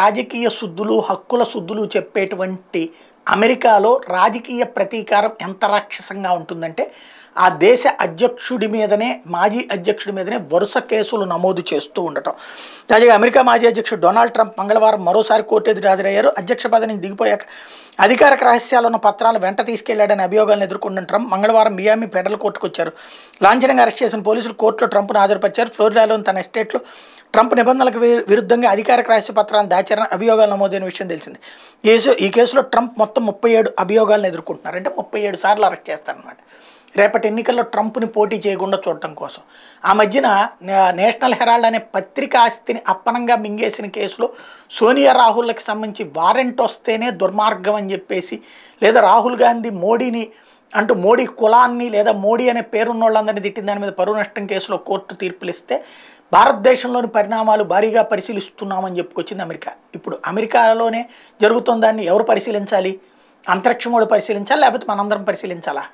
రాజకీయ శుద్ధులు హక్కుల శుద్ధులు చెప్పేటువంటి అమెరికాలో రాజకీయ ప్రతీకారం ఎంత రాక్షసంగా ఉంటుందంటే ఆ దేశ అధ్యక్షుడి మీదనే మాజీ అధ్యక్షుడి మీదనే వరుస కేసులు నమోదు చేస్తూ ఉండటం తాజాగా అమెరికా మాజీ అధ్యక్షుడు డొనాల్డ్ ట్రంప్ మంగళవారం మరోసారి కోర్టు ఎదురు హాజరయ్యారు అధ్యక్ష పదవిని దిగిపోయాక అధికారిక రహస్యాలు ఉన్న పత్రాలు వెంట తీసుకెళ్లాడని అభియోగాలను ఎదుర్కొన్న ట్రంప్ మంగళవారం మియామి ఫెడరల్ కోర్టుకు వచ్చారు లాంఛనంగా అరెస్ట్ చేసిన పోలీసులు కోర్టులో ట్రంప్ను హాజరుపరిచారు ఫ్లోరిడాలోని తన ఎస్టేట్లో ట్రంప్ నిబంధనలకు విరుద్ధంగా అధికారిక రహస్య పత్రాలను దాచారని అభియోగాలు నమోదైన విషయం తెలిసింది ఈ కేసులో ట్రంప్ మొత్తం మొత్తం ముప్పై ఏడు అభియోగాలను ఎదుర్కొంటున్నారు అంటే ముప్పై ఏడు సార్లు అరెస్ట్ చేస్తారనమాట రేపటి ఎన్నికల్లో ట్రంప్ని పోటీ చేయకుండా చూడటం కోసం ఆ మధ్యన నేషనల్ హెరాల్డ్ అనే పత్రిక ఆస్తిని అప్పనంగా మింగేసిన కేసులో సోనియా రాహుల్కి సంబంధించి వారెంట్ వస్తేనే దుర్మార్గం అని చెప్పేసి లేదా రాహుల్ గాంధీ మోడీని అంటూ మోడీ కులాన్ని లేదా మోడీ అనే పేరున్న వాళ్ళందరినీ తిట్టిన దాని మీద పరువు నష్టం కేసులో కోర్టు తీర్పులు ఇస్తే భారతదేశంలోని పరిణామాలు భారీగా పరిశీలిస్తున్నామని చెప్పుకొచ్చింది అమెరికా ఇప్పుడు అమెరికాలోనే జరుగుతున్న దాన్ని ఎవరు పరిశీలించాలి అంతరిక్షం పరిశీలించాలి లేకపోతే మనందరం పరిశీలించాలా